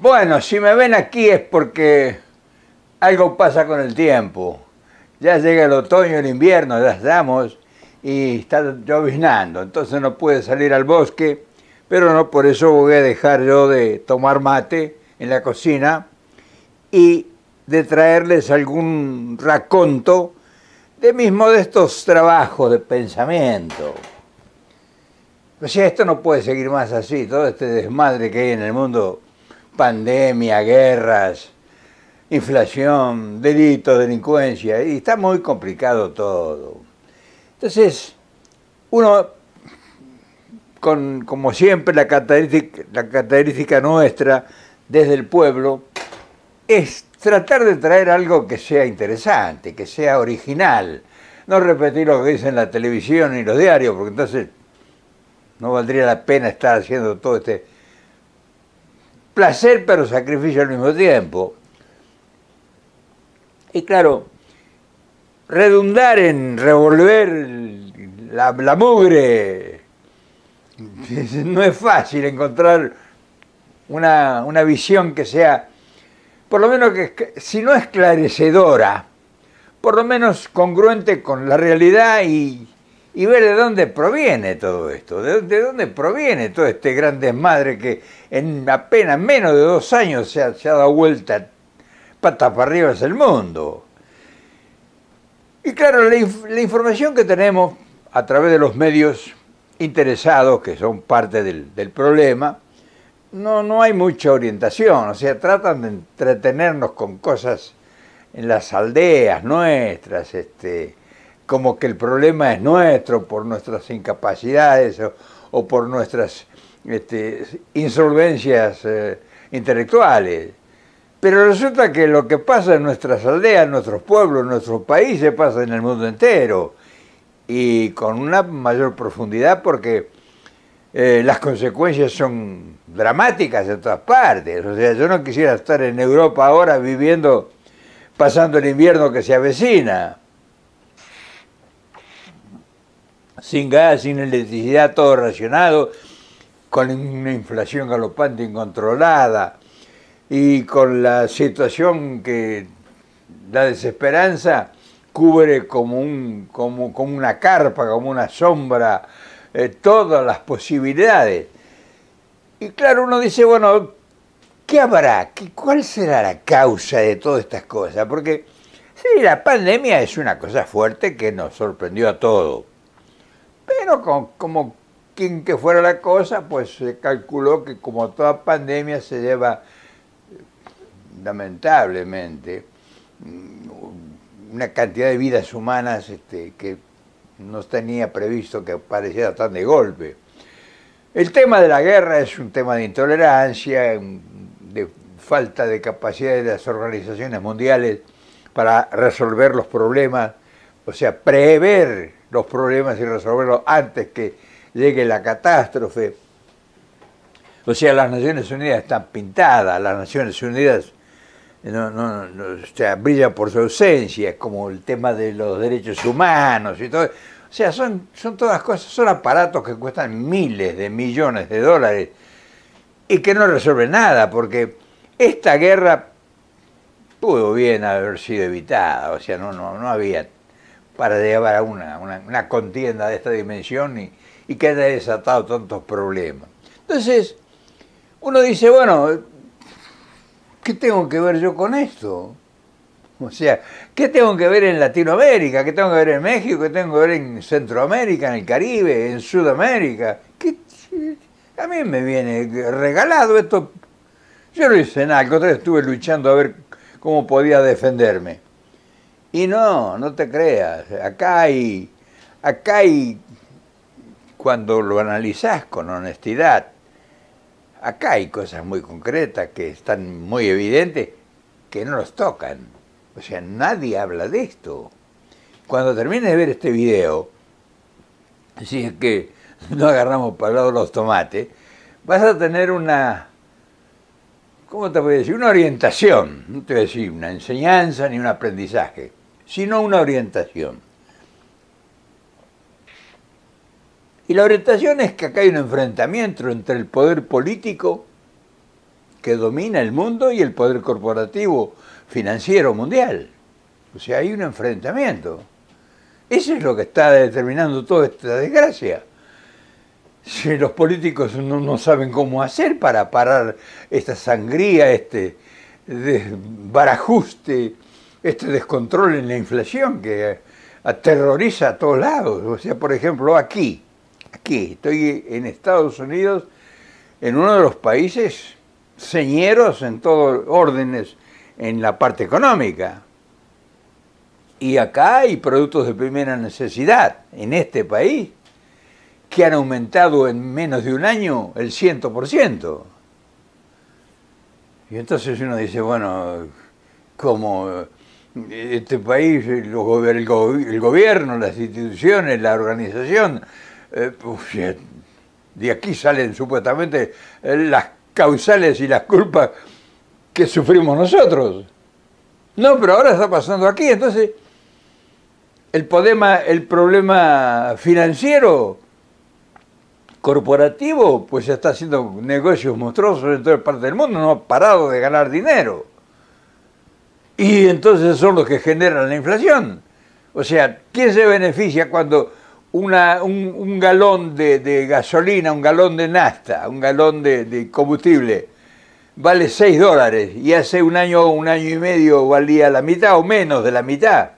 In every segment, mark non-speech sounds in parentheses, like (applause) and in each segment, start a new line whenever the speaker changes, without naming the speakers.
Bueno, si me ven aquí es porque algo pasa con el tiempo. Ya llega el otoño, el invierno, ya estamos y está llovinando. Entonces no pude salir al bosque, pero no por eso voy a dejar yo de tomar mate en la cocina y de traerles algún raconto de mis modestos trabajos de pensamiento. O pues sea, esto no puede seguir más así, todo este desmadre que hay en el mundo pandemia, guerras, inflación, delitos, delincuencia, y está muy complicado todo. Entonces, uno, con, como siempre, la la característica nuestra desde el pueblo es tratar de traer algo que sea interesante, que sea original. No repetir lo que dicen la televisión y los diarios, porque entonces no valdría la pena estar haciendo todo este placer pero sacrificio al mismo tiempo. Y claro, redundar en revolver la, mugre (laughs) no es fácil encontrar una, una, visión que sea, por lo menos que si no esclarecedora, por lo menos congruente con la realidad y, y ver de dónde proviene todo esto, de, dónde proviene todo este gran desmadre que en apenas menos de dos años se ha, dado vuelta patas para arriba es el mundo. Y claro, la, información que tenemos a través de los medios interesados, que son parte del, problema, no, no hay mucha orientación, o sea, tratan de entretenernos con cosas en las aldeas nuestras, este, como que el problema es nuestro por nuestras incapacidades o, por nuestras este, insolvencias eh, intelectuales. Pero resulta que lo que pasa en nuestras aldeas, en nuestros pueblos, en nuestros países, pasa en el mundo entero. Y con una mayor profundidad porque eh, las consecuencias son dramáticas en todas partes. O sea, yo no quisiera estar en Europa ahora viviendo, pasando el invierno que se avecina. sin gas, sin electricidad, todo racionado, con una inflación galopante incontrolada y con la situación que la desesperanza cubre como, un, como, como una carpa, como una sombra, eh, todas las posibilidades. Y claro, uno dice, bueno, ¿qué habrá? ¿Cuál será la causa de todas estas cosas? Porque sí, la pandemia es una cosa fuerte que nos sorprendió a todos pero como quien que fuera la cosa, pues se calculó que como toda pandemia se lleva lamentablemente una cantidad de vidas humanas este, que no tenía previsto que apareciera tan de golpe. El tema de la guerra es un tema de intolerancia, de falta de capacidad de las organizaciones mundiales para resolver los problemas, o sea, prever los problemas y resolverlos antes que llegue la catástrofe. O sea, las Naciones Unidas están pintadas, las Naciones Unidas no, no, brillan por su ausencia, es como el tema de los derechos humanos y todo. O sea, son, son todas cosas, son aparatos que cuestan miles de millones de dólares y que no resuelven nada, porque esta guerra pudo bien haber sido evitada, o sea, no, no, no había para llevar a una, una, contienda de esta dimensión y, que haya desatado tantos problemas. Entonces, uno dice, bueno, ¿qué tengo que ver yo con esto? O sea, ¿qué tengo que ver en Latinoamérica? ¿Qué tengo que ver en México? ¿Qué tengo que ver en Centroamérica, en el Caribe, en Sudamérica? A mí me viene regalado esto. Yo no hice nada, al estuve luchando a ver cómo podía defenderme. Y no, no te creas, acá hay, acá hay, cuando lo analizás con honestidad, acá hay cosas muy concretas que están muy evidentes que no los tocan. O sea, nadie habla de esto. Cuando termines de ver este video, si es que no agarramos para lado los tomates, vas a tener una, ¿cómo te voy a decir? Una orientación, no te voy a decir una enseñanza ni un aprendizaje sino una orientación. Y la orientación es que acá hay un enfrentamiento entre el poder político que domina el mundo y el poder corporativo financiero mundial. O sea, hay un enfrentamiento. Eso es lo que está determinando toda esta desgracia. Si los políticos no, no saben cómo hacer para parar esta sangría, este barajuste este descontrol en la inflación que aterroriza a todos lados. O sea, por ejemplo, aquí, aquí, estoy en Estados Unidos, en uno de los países señeros en todos órdenes en la parte económica. Y acá hay productos de primera necesidad en este país que han aumentado en menos de un año el 100%. Y entonces uno dice, bueno, como este país, eh, el, gobierno, las instituciones, la organización, eh, pues, de aquí salen supuestamente eh, las causales y las culpas que sufrimos nosotros. No, pero ahora está pasando aquí, entonces el problema, el problema financiero corporativo, pues está haciendo negocios monstruosos en toda parte del mundo, no ha parado de ganar dinero. Y entonces son los que generan la inflación. O sea, ¿quién se beneficia cuando una, un, galón de, gasolina, un galón de nafta, un galón de, combustible vale 6 dólares y hace un año o un año y medio valía la mitad o menos de la mitad?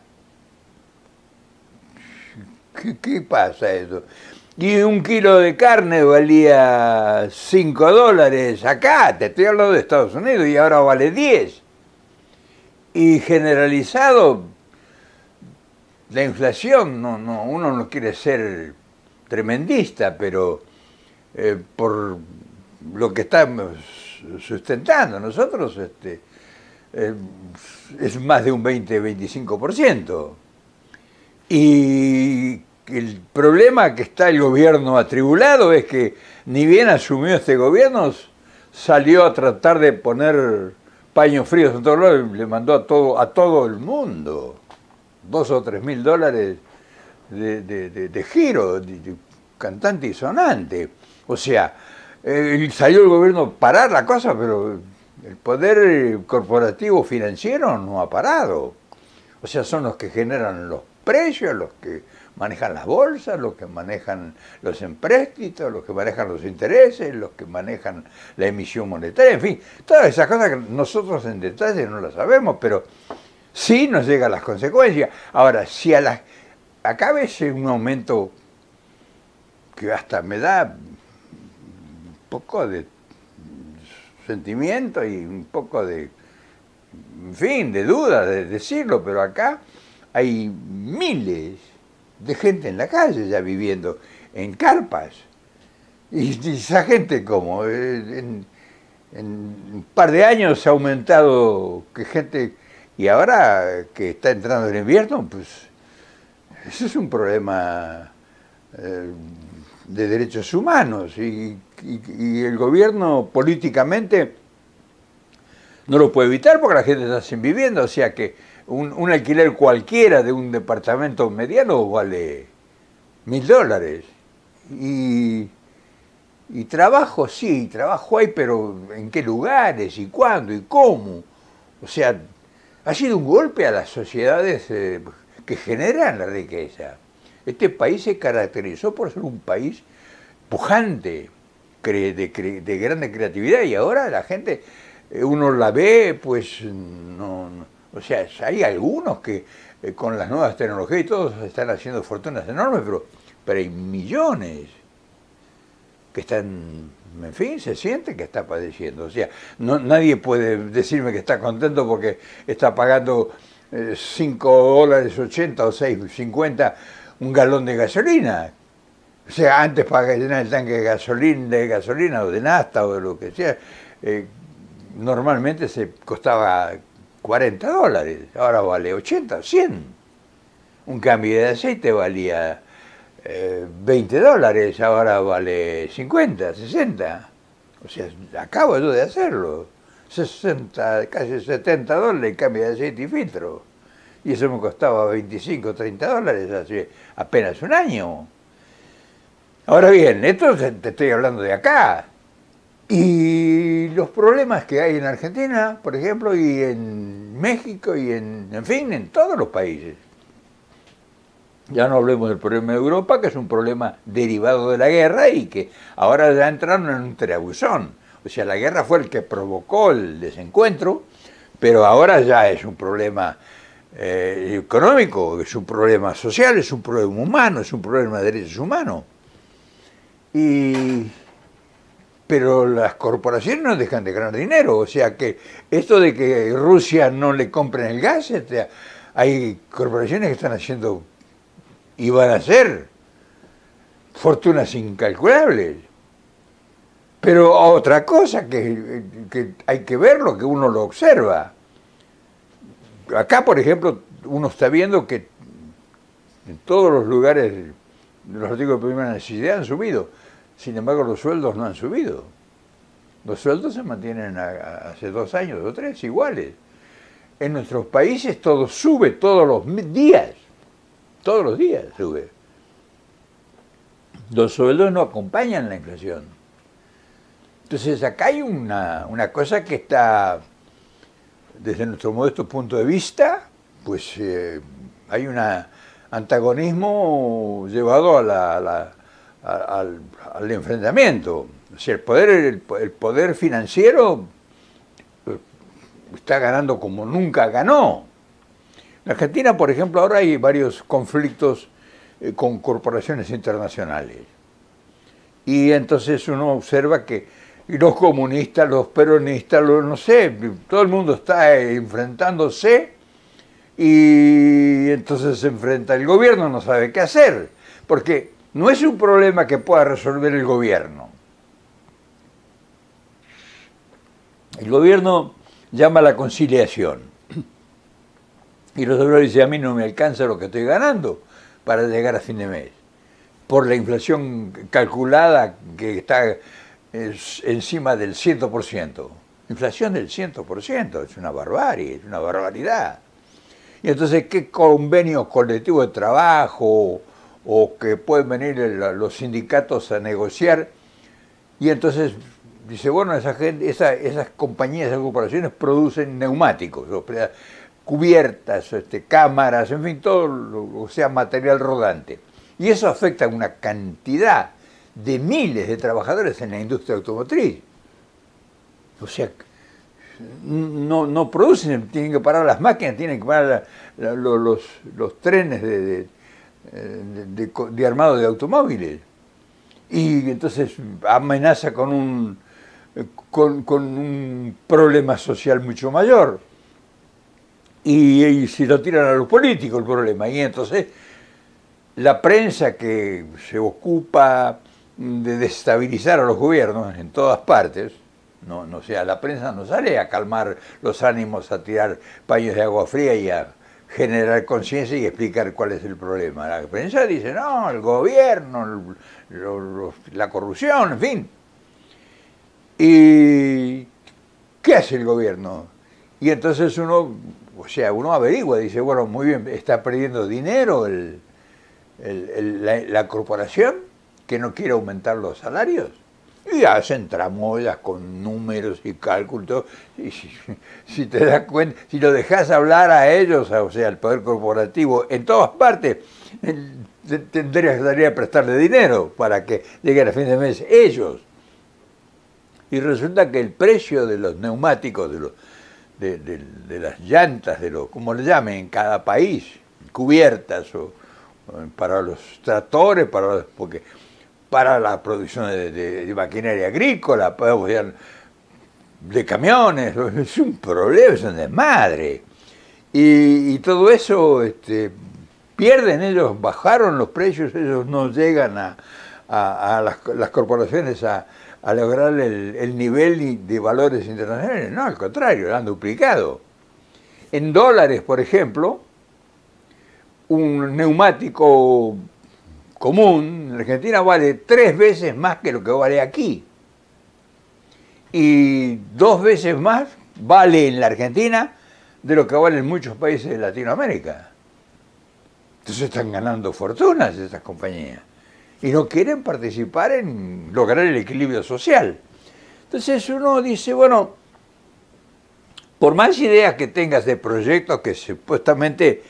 ¿Qué, qué pasa eso? Y un kilo de carne valía 5 dólares acá, te estoy hablando de Estados Unidos, y ahora vale 10 y generalizado la inflación, no, no, uno no quiere ser tremendista, pero eh, por lo que estamos sustentando nosotros, este, eh, es más de un 20-25%. Y el problema que está el gobierno atribulado es que ni bien asumió este gobierno, salió a tratar de poner paños fríos, en todo lado, le mandó a todo, a todo el mundo dos o tres mil dólares de, de, de, giro, cantante y sonante. O sea, eh, salió el gobierno a parar la cosa, pero el poder corporativo financiero no ha parado. O sea, son los que generan los precios, los que manejan las bolsas, los que manejan los empréstitos, los que manejan los intereses, los que manejan la emisión monetaria, en fin, todas esas cosas que nosotros en detalle no las sabemos, pero sí nos llegan las consecuencias. Ahora, si a las acá ves un aumento que hasta me da un poco de sentimiento y un poco de, en fin, de duda de decirlo, pero acá hay miles de gente en la calle ya viviendo, en carpas. Y, esa gente como, eh, en, un par de años ha aumentado que gente, y ahora que está entrando el invierno, pues eso es un problema eh, de derechos humanos y, y el gobierno políticamente no lo puede evitar porque la gente está sin vivienda, o sea que un, alquiler cualquiera de un departamento mediano vale mil dólares. Y, trabajo, sí, trabajo hay, pero ¿en qué lugares? ¿Y cuándo? ¿Y cómo? O sea, ha sido un golpe a las sociedades eh, que generan la riqueza. Este país se caracterizó por ser un país pujante, de, de, grande creatividad, y ahora la gente, eh, uno la ve, pues no o sea, hay algunos que eh, con las nuevas tecnologías y todos están haciendo fortunas enormes, pero, pero hay millones que están, en fin, se siente que está padeciendo. O sea, nadie puede decirme que está contento porque está pagando 5 eh, dólares 80 o 6,50 un galón de gasolina. O sea, antes para llenar el tanque de gasolina, de gasolina o de nafta o de lo que sea, eh, normalmente se costaba 40 dólares, ahora vale 80, 100. Un cambio de aceite valía 20 eh, dólares, ahora vale 50, 60. O sea, acabo yo de hacerlo. 60, casi 70 dólares cambio de aceite y filtro. Y eso me costaba 25, 30 dólares hace apenas un año. Ahora bien, esto te estoy hablando de acá. Y los problemas que hay en Argentina, por ejemplo, y en México, y en, fin, en todos los países. Ya no hablemos del problema de Europa, que es un problema derivado de la guerra y que ahora ya entraron en un trebuzón. O sea, la guerra fue el que provocó el desencuentro, pero ahora ya es un problema eh, económico, es un problema social, es un problema humano, es un problema de derechos humanos. Y pero las corporaciones no dejan de ganar dinero. O sea que esto de que Rusia no le compren el gas, hay corporaciones que están haciendo y van a hacer fortunas incalculables. Pero otra cosa que, que hay que verlo, que uno lo observa. Acá, por ejemplo, uno está viendo que en todos los lugares los artículos de primera necesidad han subido sin embargo, los sueldos no han subido. Los sueldos se mantienen hace dos años o tres iguales. En nuestros países todo sube todos los días. Todos los días sube. Los sueldos no acompañan la inflación. Entonces acá hay una, cosa que está, desde nuestro modesto punto de vista, pues eh, hay un antagonismo llevado a la al, al, enfrentamiento. O el poder, el, poder financiero eh, está ganando como nunca ganó. En Argentina, por ejemplo, ahora hay varios conflictos eh, con corporaciones internacionales. Y entonces uno observa que los comunistas, los peronistas, los no sé, todo el mundo está eh, enfrentándose y entonces se enfrenta el gobierno, no sabe qué hacer. Porque no es un problema que pueda resolver el gobierno. El gobierno llama a la conciliación. Y los obreros dicen, a mí no me alcanza lo que estoy ganando para llegar a fin de mes. Por la inflación calculada que está encima del 100%. Inflación del 100%, es una barbarie, es una barbaridad. Y entonces, ¿qué convenios colectivos de trabajo? o que pueden venir los sindicatos a negociar. Y entonces dice, bueno, esa gente, esas compañías, esas corporaciones producen neumáticos, o cubiertas, este, cámaras, en fin, todo lo o sea material rodante. Y eso afecta a una cantidad de miles de trabajadores en la industria automotriz. O sea, no, no producen, tienen que parar las máquinas, tienen que parar los, trenes de, de, eh, de, armado de automóviles. Y entonces amenaza con un, con, un problema social mucho mayor. Y, si lo tiran a los políticos el problema. Y entonces la prensa que se ocupa de destabilizar a los gobiernos en todas partes, no, no sea, la prensa no sale a calmar los ánimos, a tirar paños de agua fría y a generar conciencia y explicar cuál es el problema. La prensa dice, no, el gobierno, la corrupción, en fin. ¿Y qué hace el gobierno? Y entonces uno, o sea, uno averigua, dice, bueno, muy bien, está perdiendo dinero la corporación que no quiere aumentar los salarios y hacen tramoyas con números y cálculos. Y si, si, te das cuenta, si lo dejas hablar a ellos, o sea, al poder corporativo, en todas partes, tendrías que prestarle dinero para que llegue a fin de mes ellos. Y resulta que el precio de los neumáticos, de, los, de, las llantas, de los, como le llamen, en cada país, cubiertas o, para los tractores, para los, porque para la producción de, maquinaria agrícola, para, de camiones, (laughs) es un problema, es un desmadre. Y, todo eso este, pierden ellos, bajaron los precios, ellos no llegan a, las, corporaciones a, lograr el, nivel de valores internacionales, no, al contrario, lo han duplicado. En dólares, por ejemplo, un neumático común en Argentina vale tres veces más que lo que vale aquí. Y dos veces más vale en la Argentina de lo que vale en muchos países de Latinoamérica. Entonces están ganando fortunas estas compañías. Y no quieren participar en lograr el equilibrio social. Entonces uno dice, bueno, por más ideas que tengas de proyectos que supuestamente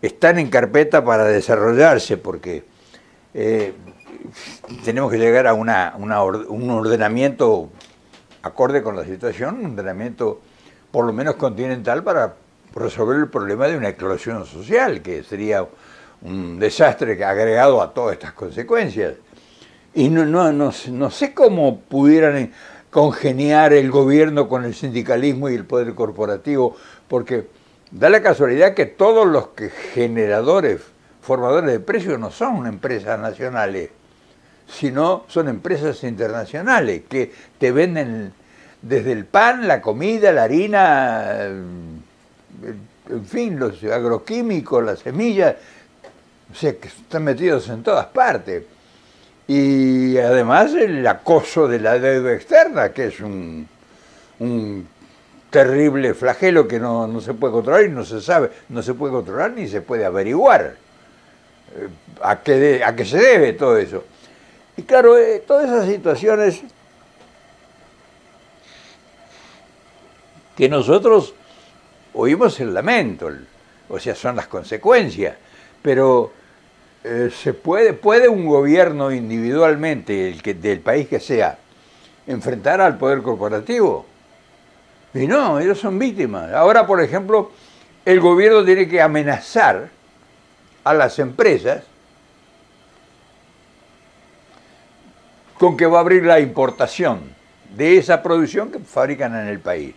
están en carpeta para desarrollarse, porque eh, tenemos que llegar a una, un ordenamiento acorde con la situación, un ordenamiento por lo menos continental para resolver el problema de una eclosión social, que sería un desastre agregado a todas estas consecuencias. Y no, no, no, no sé cómo pudieran eh, congeniar el gobierno con el sindicalismo y el poder corporativo, porque da la casualidad que todos los generadores formadores de precios no son empresas nacionales, sino son empresas internacionales que te venden desde el pan, la comida, la harina, eh, en fin, los agroquímicos, las semillas, o están metidos en todas partes. Y además el acoso de la deuda externa, que es un, un terrible flagelo que no, no, se puede controlar y no se sabe, no se puede controlar ni se puede averiguar a qué, se debe todo eso. Y claro, eh, todas esas situaciones que nosotros oímos el lamento, o sea, son las consecuencias, pero eh, se puede, puede un gobierno individualmente, el que, del país que sea, enfrentar al poder corporativo. Y no, ellos son víctimas. Ahora, por ejemplo, el gobierno tiene que amenazar a las empresas con que va a abrir la importación de esa producción que fabrican en el país.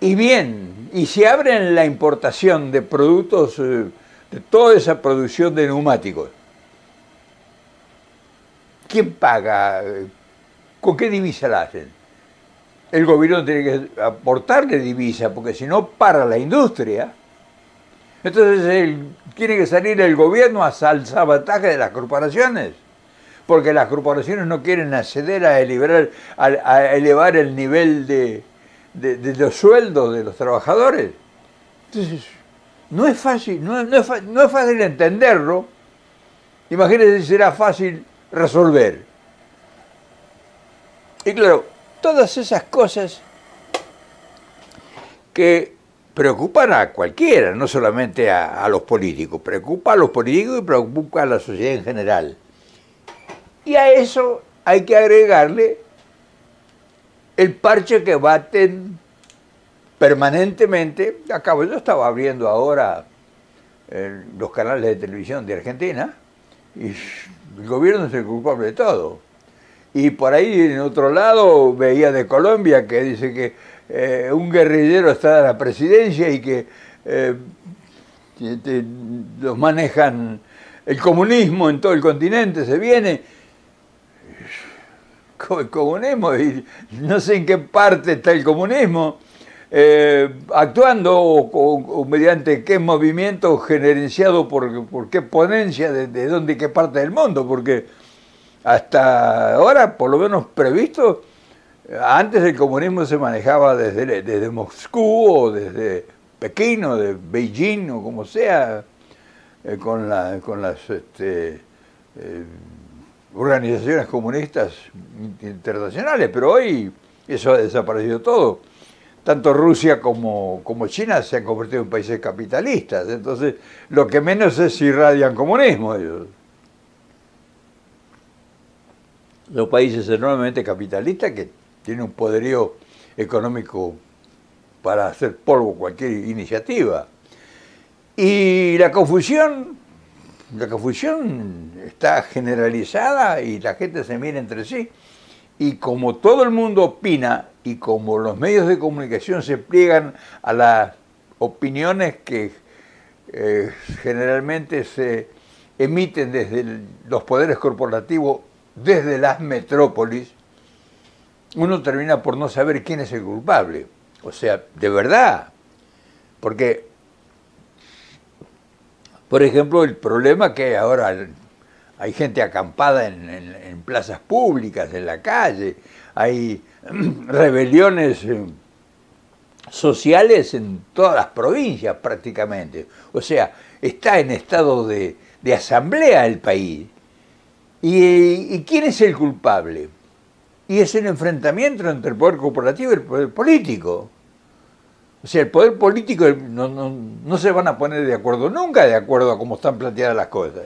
Y bien, y si abren la importación de productos, eh, de toda esa producción de neumáticos, ¿quién paga? ¿Con qué divisa la hacen? El gobierno tiene que aportarle divisa, porque si no, para la industria entonces él, tiene que salir el gobierno a sabotaje de las corporaciones, porque las corporaciones no quieren acceder a, elevar, el nivel de, los sueldos de los trabajadores. Entonces, no es fácil, no es fácil entenderlo. Imagínense si será fácil resolver. Y claro, todas esas cosas que preocupan a cualquiera, no solamente a, los políticos, preocupa a los políticos y preocupa a la sociedad en general. Y a eso hay que agregarle el parche que baten permanentemente. Acabo, yo estaba abriendo ahora eh, los canales de televisión de Argentina y el gobierno es el culpable de todo. Y por ahí en otro lado veía de Colombia que dice que eh, un guerrillero está a la presidencia y que eh, los manejan el comunismo en todo el continente, se viene. El comunismo, y no sé en qué parte está el comunismo, eh, actuando o, mediante qué movimiento generenciado por, qué ponencia, desde de dónde y qué parte del mundo, porque hasta ahora, por lo menos previsto, antes el comunismo se manejaba desde, desde Moscú o desde Pekín o de Beijing o como sea, eh, con, la, con, las este, eh, organizaciones comunistas internacionales, pero hoy eso ha desaparecido todo. Tanto Rusia como, como China se han convertido en países capitalistas, entonces lo que menos es irradian comunismo ellos. Los países enormemente capitalistas que tiene un poderío económico para hacer polvo cualquier iniciativa. Y la confusión, la confusión está generalizada y la gente se mira entre sí. Y como todo el mundo opina y como los medios de comunicación se pliegan a las opiniones que eh, generalmente se emiten desde los poderes corporativos, desde las metrópolis, uno termina por no saber quién es el culpable. O sea, de verdad. Porque, por ejemplo, el problema que ahora hay gente acampada en, plazas públicas, en la calle, hay (clears throat) rebeliones eh, sociales en todas las provincias prácticamente. O sea, está en estado de, asamblea el país. ¿Y quién es el culpable? y es el enfrentamiento entre el poder corporativo y el poder político. O sea, el poder político no, se van a poner de acuerdo nunca de acuerdo a cómo están planteadas las cosas.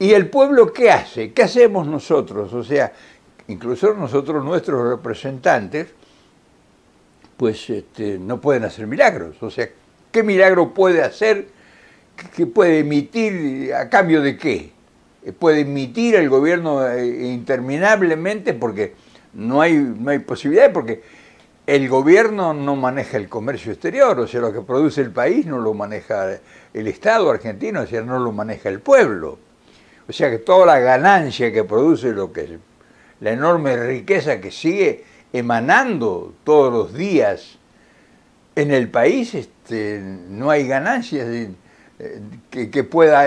¿Y el pueblo qué hace? ¿Qué hacemos nosotros? O sea, incluso nosotros, nuestros representantes, pues este, no pueden hacer milagros. O sea, ¿qué milagro puede hacer? ¿Qué puede emitir? ¿A cambio de qué? Eh, puede emitir el gobierno eh, interminablemente porque no hay, posibilidad, porque el gobierno no maneja el comercio exterior, o sea, lo que produce el país no lo maneja el Estado argentino, o sea, no lo maneja el pueblo. O sea que toda la ganancia que produce lo que la enorme riqueza que sigue emanando todos los días en el país, este, no hay ganancias eh, que pueda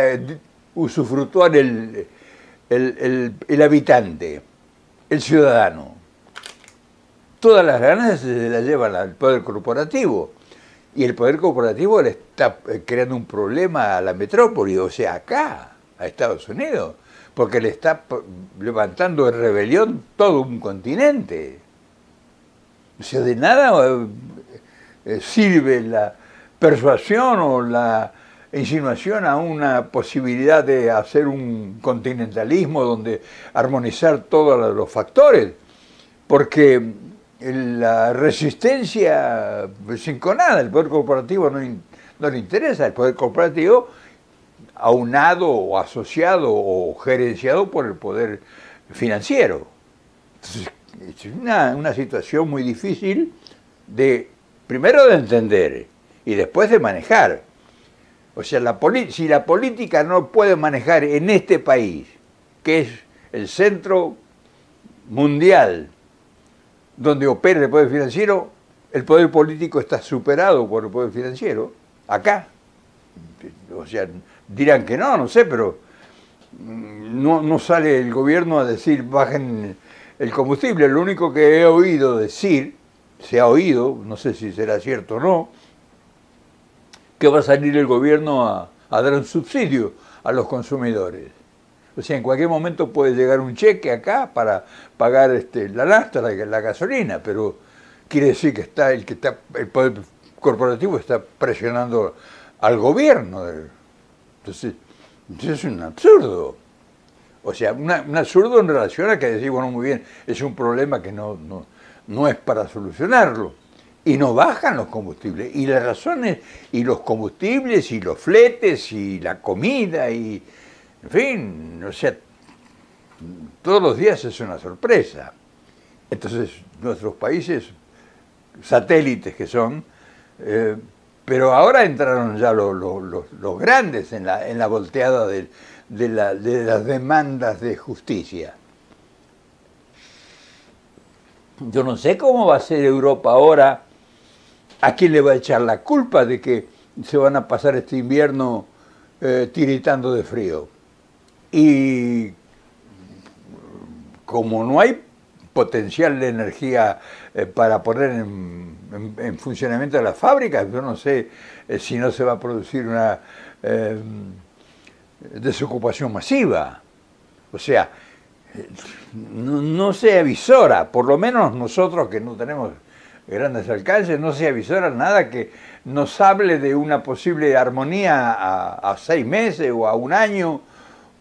usufructuar el, el, habitante, el ciudadano. Todas las ganas se las lleva al poder corporativo. Y el poder corporativo le está eh, creando un problema a la metrópoli, o sea, acá, a Estados Unidos, porque le está levantando en rebelión todo un continente. O sea, de nada eh, eh, sirve la persuasión o la insinuación a una posibilidad de hacer un continentalismo donde armonizar todos los factores, porque la resistencia sin con nada, el poder corporativo no, le interesa, el poder corporativo aunado o asociado o gerenciado por el poder financiero. es una, una, situación muy difícil de, primero de entender y después de manejar. O sea, la si la política no puede manejar en este país, que es el centro mundial donde opera el poder financiero, el poder político está superado por el poder financiero, acá. O sea, dirán que no, no sé, pero mm, no, no sale el gobierno a decir bajen el combustible. Lo único que he oído decir, se ha oído, no sé si será cierto o no, que va a salir el gobierno a, dar un subsidio a los consumidores. O sea, en cualquier momento puede llegar un cheque acá para pagar este, la lastra, la, gasolina, pero quiere decir que está el que está el poder corporativo está presionando al gobierno. Entonces, es un absurdo. O sea, un absurdo en relación a que decir, bueno, muy bien, es un problema que no, no es para solucionarlo y no bajan los combustibles. Y las razones, y los combustibles, y los fletes, y la comida, y en fin, o sea, todos los días es una sorpresa. Entonces, nuestros países, satélites que son, eh, pero ahora entraron ya los, grandes en la, volteada de, de las demandas de justicia. Yo no sé cómo va a ser Europa ahora ¿A quién le va a echar la culpa de que se van a pasar este invierno eh, tiritando de frío? Y como no hay potencial de energía eh, para poner en, funcionamiento las fábricas, yo no sé eh, si no se va a producir una desocupación masiva. O sea, no, no se avisora, por lo menos nosotros que no tenemos grandes alcances, no se avisora nada que nos hable de una posible armonía a, seis meses o a un año,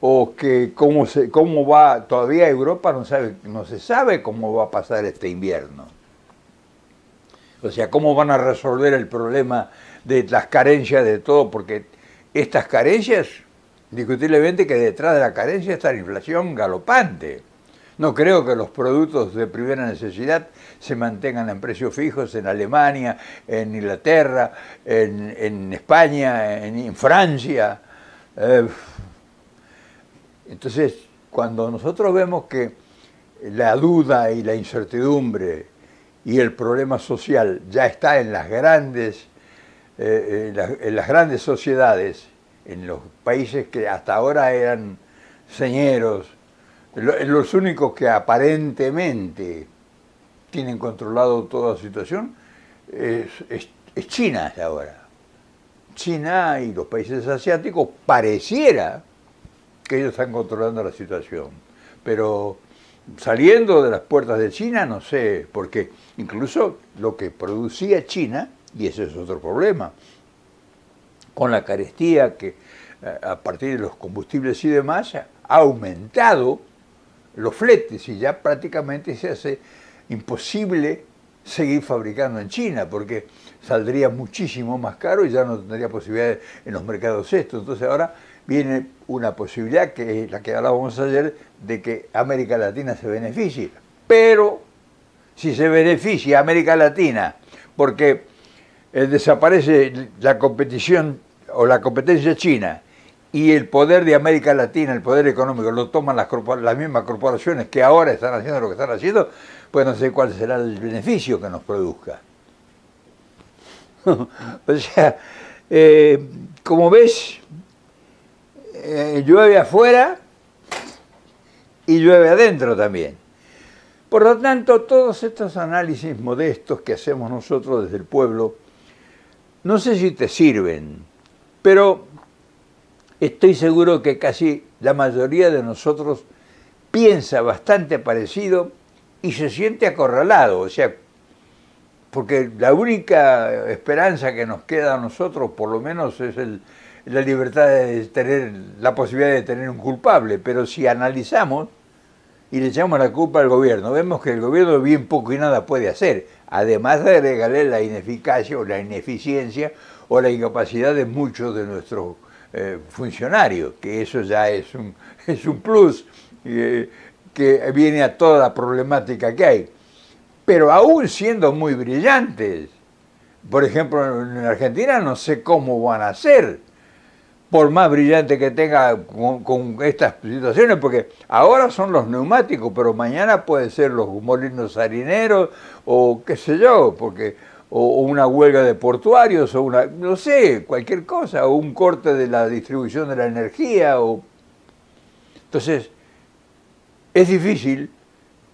o que cómo, cómo va, todavía Europa no, no se sabe cómo va a pasar este invierno. O sea, cómo van a resolver el problema de las carencias de todo, porque estas carencias, discutiblemente que detrás de la carencia está la inflación galopante. No creo que los productos de primera necesidad se mantengan en precios fijos en Alemania, en Inglaterra, en, España, en, Francia. Eh, entonces, cuando nosotros vemos que la duda y la incertidumbre y el problema social ya está en las grandes, eh, eh, en las grandes sociedades, en los países que hasta ahora eran señeros, los únicos que aparentemente tienen controlado toda la situación es, China hasta ahora. China y los países asiáticos pareciera que ellos están controlando la situación. Pero saliendo de las puertas de China, no sé, porque incluso lo que producía China, y ese es otro problema, con la carestía que eh, a partir de los combustibles y demás ha aumentado los fletes y ya prácticamente se hace imposible seguir fabricando en China porque saldría muchísimo más caro y ya no tendría posibilidades en los mercados estos. Entonces ahora viene una posibilidad que es la que hablábamos ayer de que América Latina se beneficie. Pero si se beneficia América Latina porque eh, desaparece la competición o la competencia china y el poder de América Latina, el poder económico, lo toman las, mismas corporaciones que ahora están haciendo lo que están haciendo, pues no sé cuál será el beneficio que nos produzca. (laughs) o sea, eh, como ves, eh, llueve afuera y llueve adentro también. Por lo tanto, todos estos análisis modestos que hacemos nosotros desde el pueblo, no sé si te sirven, pero estoy seguro que casi la mayoría de nosotros piensa bastante parecido y se siente acorralado, o sea, porque la única esperanza que nos queda a nosotros, por lo menos, es la libertad de tener, la posibilidad de tener un culpable, pero si analizamos y le echamos la culpa al gobierno, vemos que el gobierno bien poco y nada puede hacer, además de regalar la ineficacia o la ineficiencia o la incapacidad de muchos de nuestros eh, funcionario, que eso ya es un, (laughs) es un plus eh, que viene a toda la problemática que hay. Pero aún siendo muy brillantes, por ejemplo, en Argentina no sé cómo van a ser, por más brillante que tenga con, con, estas situaciones, porque ahora son los neumáticos, pero mañana puede ser los molinos harineros o qué sé yo, porque o, una huelga de portuarios, o una, no sé, cualquier cosa, o un corte de la distribución de la energía, o... Entonces, es difícil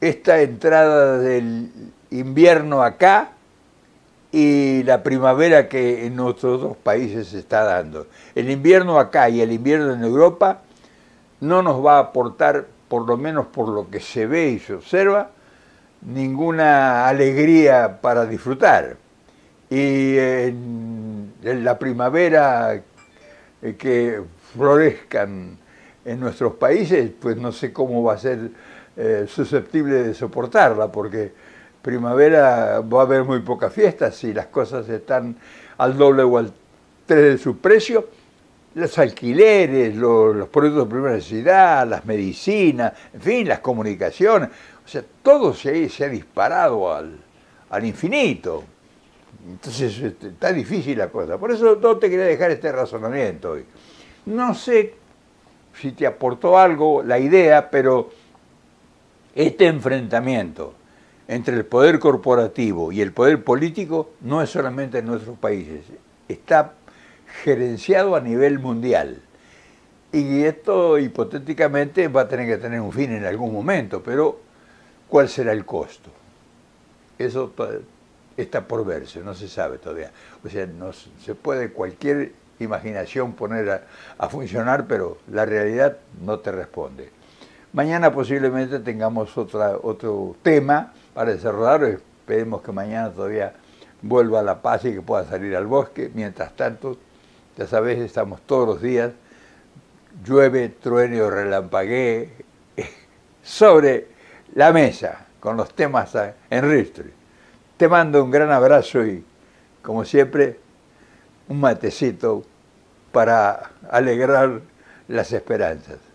esta entrada del invierno acá y la primavera que en nuestros dos países se está dando. El invierno acá y el invierno en Europa no nos va a aportar, por lo menos por lo que se ve y se observa, ninguna alegría para disfrutar y en, la primavera eh, que florezcan en nuestros países, pues no sé cómo va a ser eh, susceptible de soportarla, porque primavera va a haber muy pocas fiestas, si las cosas están al doble o al tres de su precio, los alquileres, los, productos de primera necesidad, las medicinas, en fin, las comunicaciones, o sea, todo se, se ha disparado al, al infinito. Entonces este, está difícil la cosa. Por eso no te quería dejar este razonamiento hoy. No sé si te aportó algo la idea, pero este enfrentamiento entre el poder corporativo y el poder político no es solamente en nuestros países, está gerenciado a nivel mundial. Y esto hipotéticamente va a tener que tener un fin en algún momento, pero ¿cuál será el costo? Eso está por verse, no se sabe todavía. O sea, no se puede cualquier imaginación poner a, funcionar, pero la realidad no te responde. Mañana posiblemente tengamos otra, otro tema para desarrollar, esperemos que mañana todavía vuelva la paz y que pueda salir al bosque. Mientras tanto, ya sabes, estamos todos los días, llueve, truene o relampaguee, eh, sobre la mesa con los temas eh, en Ristri. Te mando un gran abrazo y, como siempre, un matecito para alegrar las esperanzas.